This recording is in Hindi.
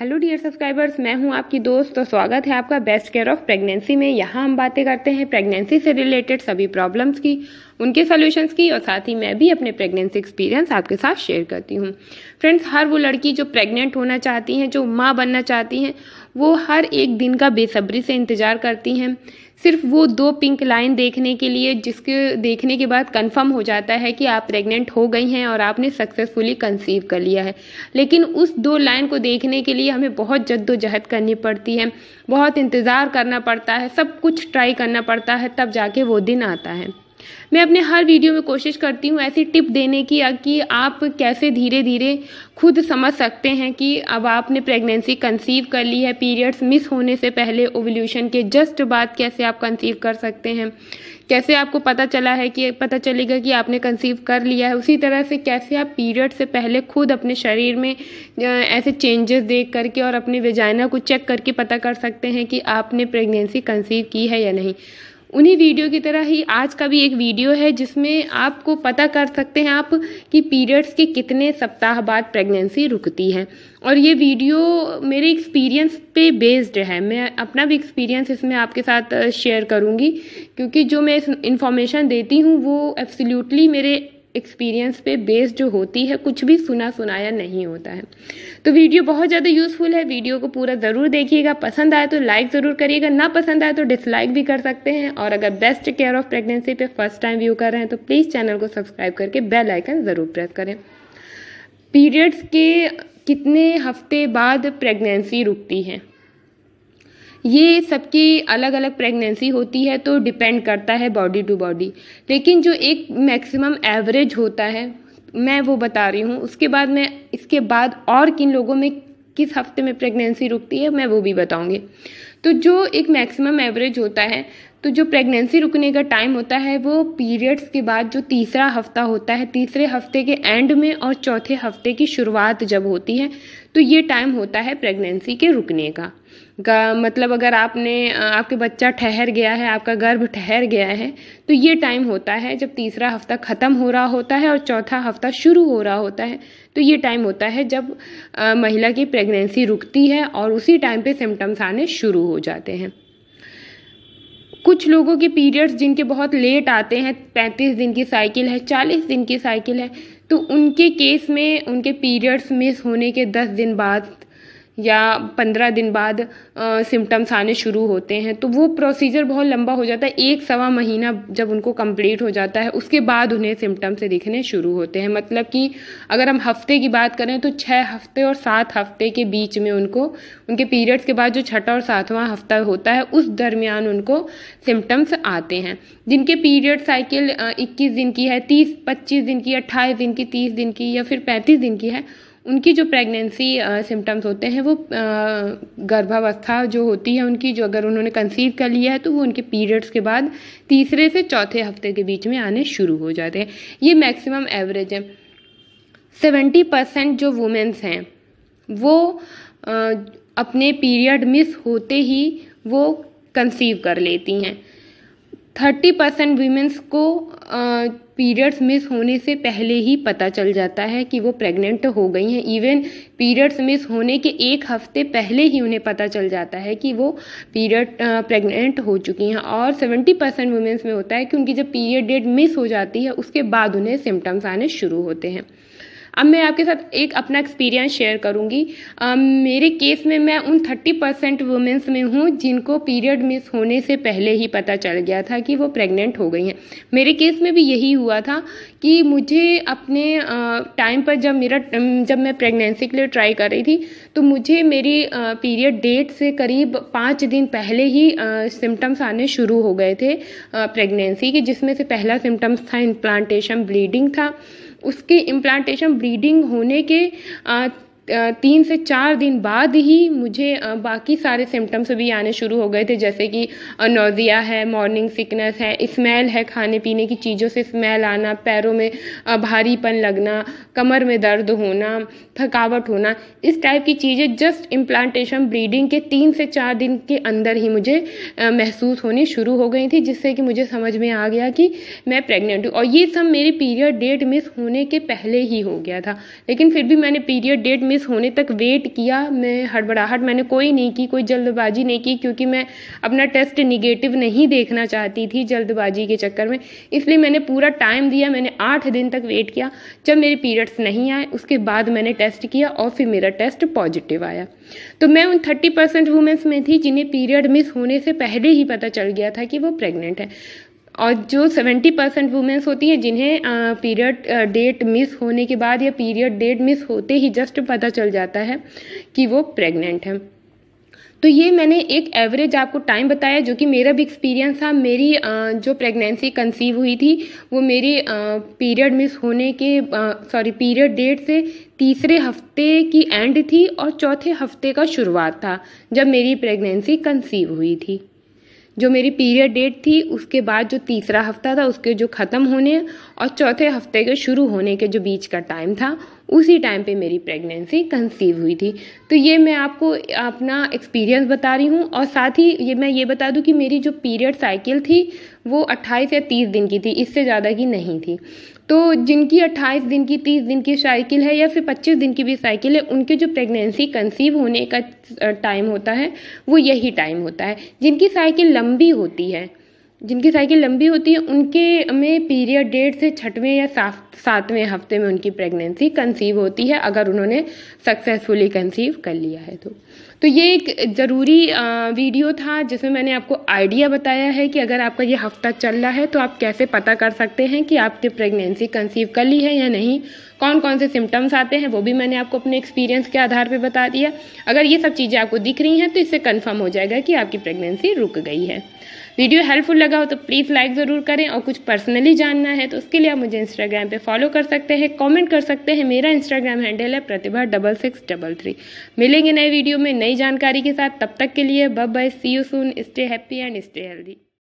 हेलो डियर सब्सक्राइबर्स मैं हूं आपकी दोस्त तो स्वागत है आपका बेस्ट केयर ऑफ प्रेगनेंसी में यहां हम बातें करते हैं प्रेगनेंसी से रिलेटेड सभी प्रॉब्लम्स की उनके सॉल्यूशंस की और साथ ही मैं भी अपने प्रेगनेंसी एक्सपीरियंस आपके साथ शेयर करती हूँ फ्रेंड्स हर वो लड़की जो प्रेग्नेंट होना चाहती हैं जो माँ बनना चाहती हैं वो हर एक दिन का बेसब्री से इंतज़ार करती हैं सिर्फ वो दो पिंक लाइन देखने के लिए जिसके देखने के बाद कंफर्म हो जाता है कि आप प्रेग्नेंट हो गई हैं और आपने सक्सेसफुली कंसीव कर लिया है लेकिन उस दो लाइन को देखने के लिए हमें बहुत जद्दोजहद करनी पड़ती है बहुत इंतज़ार करना पड़ता है सब कुछ ट्राई करना पड़ता है तब जाके वो दिन आता है मैं अपने हर वीडियो में कोशिश करती हूँ ऐसी टिप देने की कि आप कैसे धीरे धीरे खुद समझ सकते हैं कि अब आपने प्रेगनेंसी कंसीव कर ली है पीरियड्स मिस होने से पहले ओवल्यूशन के जस्ट बाद कैसे आप कंसीव कर सकते हैं कैसे आपको पता चला है कि पता चलेगा कि आपने कंसीव कर लिया है उसी तरह से कैसे आप पीरियड से पहले खुद अपने शरीर में ऐसे चेंजेस देख करके और अपने वेजाइना को चेक करके पता कर सकते हैं कि आपने प्रेगनेंसी कंसीव की है या नहीं उन्हीं वीडियो की तरह ही आज का भी एक वीडियो है जिसमें आपको पता कर सकते हैं आप कि पीरियड्स के कितने सप्ताह बाद प्रेगनेंसी रुकती है और ये वीडियो मेरे एक्सपीरियंस पे बेस्ड है मैं अपना भी एक्सपीरियंस इसमें आपके साथ शेयर करूँगी क्योंकि जो मैं इन्फॉर्मेशन देती हूँ वो एब्सोल्युटली मेरे एक्सपीरियंस पे बेस्ड जो होती है कुछ भी सुना सुनाया नहीं होता है तो वीडियो बहुत ज़्यादा यूज़फुल है वीडियो को पूरा ज़रूर देखिएगा पसंद आए तो लाइक ज़रूर करिएगा ना पसंद आए तो डिसलाइक भी कर सकते हैं और अगर बेस्ट केयर ऑफ प्रेगनेंसी पे फर्स्ट टाइम व्यू कर रहे हैं तो प्लीज़ चैनल को सब्सक्राइब करके बेल आइकन ज़रूर प्रेस करें पीरियड्स के कितने हफ्ते बाद प्रेगनेंसी रुकती है ये सबकी अलग अलग प्रेगनेंसी होती है तो डिपेंड करता है बॉडी टू बॉडी लेकिन जो एक मैक्सिमम एवरेज होता है मैं वो बता रही हूँ उसके बाद मैं इसके बाद और किन लोगों में किस हफ्ते में प्रेगनेंसी रुकती है मैं वो भी बताऊँगी तो जो एक मैक्सिमम एवरेज होता है तो जो प्रेगनेंसी रुकने का टाइम होता है वो पीरियड्स के बाद जो तीसरा हफ्ता होता है तीसरे हफ्ते के एंड में और चौथे हफ्ते की शुरुआत जब होती है तो ये टाइम होता है प्रेगनेंसी के रुकने का का मतलब अगर आपने आपके बच्चा ठहर गया है आपका गर्भ ठहर गया है तो ये टाइम होता है जब तीसरा हफ्ता ख़त्म हो रहा होता है और चौथा हफ्ता शुरू हो रहा होता है तो ये टाइम होता है जब आ, महिला की प्रेगनेंसी रुकती है और उसी टाइम पे सिम्टम्स आने शुरू हो जाते हैं कुछ लोगों के पीरियड्स जिनके बहुत लेट आते हैं पैंतीस दिन की साइकिल है चालीस दिन की साइकिल है तो उनके केस में उनके पीरियड्स मिस होने के दस दिन बाद या पंद्रह दिन बाद सिम्टम्स आने शुरू होते हैं तो वो प्रोसीजर बहुत लंबा हो जाता है एक सवा महीना जब उनको कंप्लीट हो जाता है उसके बाद उन्हें सिम्टम्स दिखने शुरू होते हैं मतलब कि अगर हम हफ्ते की बात करें तो छः हफ्ते और सात हफ्ते के बीच में उनको उनके पीरियड्स के बाद जो छठा और सातवां हफ्ता होता है उस दरमियान उनको सिम्टम्स आते हैं जिनके पीरियड साइकिल इक्कीस दिन की है तीस पच्चीस दिन की अट्ठाईस दिन की तीस दिन की या फिर पैंतीस दिन की है उनकी जो प्रेगनेंसी सिम्टम्स uh, होते हैं वो uh, गर्भावस्था जो होती है उनकी जो अगर उन्होंने कंसीव कर लिया है तो वो उनके पीरियड्स के बाद तीसरे से चौथे हफ्ते के बीच में आने शुरू हो जाते हैं ये मैक्सिमम एवरेज है सेवेंटी परसेंट जो वुमेंस हैं वो uh, अपने पीरियड मिस होते ही वो कंसीव कर लेती हैं थर्टी परसेंट वीमेंस को पीरियड्स मिस होने से पहले ही पता चल जाता है कि वो प्रेग्नेंट हो गई हैं इवन पीरियड्स मिस होने के एक हफ्ते पहले ही उन्हें पता चल जाता है कि वो पीरियड प्रेग्नेंट हो चुकी हैं और सेवेंटी परसेंट वुमेंस में होता है कि उनकी जब पीरियड डेट मिस हो जाती है उसके बाद उन्हें सिम्टम्स आने शुरू होते हैं अब मैं आपके साथ एक अपना एक्सपीरियंस शेयर करूँगी मेरे केस में मैं उन थर्टी परसेंट वुमेंस में हूँ जिनको पीरियड मिस होने से पहले ही पता चल गया था कि वो प्रेग्नेंट हो गई हैं मेरे केस में भी यही हुआ था कि मुझे अपने टाइम पर जब मेरा जब मैं प्रेगनेंसी के लिए ट्राई कर रही थी तो मुझे मेरी पीरियड डेट से करीब पाँच दिन पहले ही सिम्टम्स आने शुरू हो गए थे प्रेगनेंसी के जिसमें से पहला सिम्टम्स था इम्प्लांटेशन ब्लीडिंग था उसके इम्प्लांटेशन ब्रीडिंग होने के तीन से चार दिन बाद ही मुझे बाकी सारे सिम्टम्स भी आने शुरू हो गए थे जैसे कि नोज़िया है मॉर्निंग सिकनेस है स्मेल है खाने पीने की चीज़ों से स्मेल आना पैरों में भारीपन लगना कमर में दर्द होना थकावट होना इस टाइप की चीज़ें जस्ट इम्प्लांटेशन ब्रीडिंग के तीन से चार दिन के अंदर ही मुझे महसूस होनी शुरू हो गई थी जिससे कि मुझे समझ में आ गया कि मैं प्रेग्नेंट हूँ और ये सब मेरी पीरियड डेट मिस होने के पहले ही हो गया था लेकिन फिर भी मैंने पीरियड डेट मिस सर्विस होने तक वेट किया मैं हड़बड़ाहट मैंने कोई नहीं की कोई जल्दबाजी नहीं की क्योंकि मैं अपना टेस्ट निगेटिव नहीं देखना चाहती थी जल्दबाजी के चक्कर में इसलिए मैंने पूरा टाइम दिया मैंने आठ दिन तक वेट किया जब मेरे पीरियड्स नहीं आए उसके बाद मैंने टेस्ट किया और फिर मेरा टेस्ट पॉजिटिव आया तो मैं उन थर्टी परसेंट वुमेंस में थी जिन्हें पीरियड मिस होने से पहले ही पता चल गया था कि वो प्रेग्नेंट है और जो 70 परसेंट वुमेंस होती हैं जिन्हें पीरियड डेट मिस होने के बाद या पीरियड डेट मिस होते ही जस्ट पता चल जाता है कि वो प्रेग्नेंट हैं तो ये मैंने एक एवरेज आपको टाइम बताया जो कि मेरा भी एक्सपीरियंस था मेरी जो प्रेगनेंसी कंसीव हुई थी वो मेरे पीरियड मिस होने के सॉरी पीरियड डेट से तीसरे हफ्ते की एंड थी और चौथे हफ्ते का शुरुआत था जब मेरी प्रेगनेंसी कंसीव हुई थी जो मेरी पीरियड डेट थी उसके बाद जो तीसरा हफ्ता था उसके जो ख़त्म होने और चौथे हफ्ते के शुरू होने के जो बीच का टाइम था उसी टाइम पे मेरी प्रेगनेंसी कंसीव हुई थी तो ये मैं आपको अपना एक्सपीरियंस बता रही हूँ और साथ ही ये मैं ये बता दूँ कि मेरी जो पीरियड साइकिल थी वो 28 या 30 दिन की थी इससे ज़्यादा की नहीं थी तो जिनकी 28 दिन की 30 दिन की साइकिल है या फिर 25 दिन की भी साइकिल है उनके जो प्रेगनेंसी कंसीव होने का टाइम होता है वो यही टाइम होता है जिनकी साइकिल लंबी होती है जिनकी साइकिल लंबी होती है उनके में पीरियड डेढ़ से छठवें या सातवें हफ्ते में उनकी प्रेगनेंसी कंसीव होती है अगर उन्होंने सक्सेसफुली कंसीव कर लिया है तो तो ये एक ज़रूरी वीडियो था जिसमें मैंने आपको आइडिया बताया है कि अगर आपका ये हफ्ता चल रहा है तो आप कैसे पता कर सकते हैं कि आपकी प्रेगनेंसी कंसीव कर ली है या नहीं कौन कौन से सिम्टम्स आते हैं वो भी मैंने आपको अपने एक्सपीरियंस के आधार पर बता दिया अगर ये सब चीज़ें आपको दिख रही हैं तो इससे कन्फर्म हो जाएगा कि आपकी प्रेगनेंसी रुक गई है वीडियो हेल्पफुल लगा हो तो प्लीज़ लाइक ज़रूर करें और कुछ पर्सनली जानना है तो उसके लिए आप मुझे इंस्टाग्राम पे फॉलो कर सकते हैं कमेंट कर सकते हैं मेरा इंस्टाग्राम हैंडल है Pratibha double six double three मिलेंगे नए वीडियो में नई जानकारी के साथ तब तक के लिए बब bye see you soon stay happy and stay healthy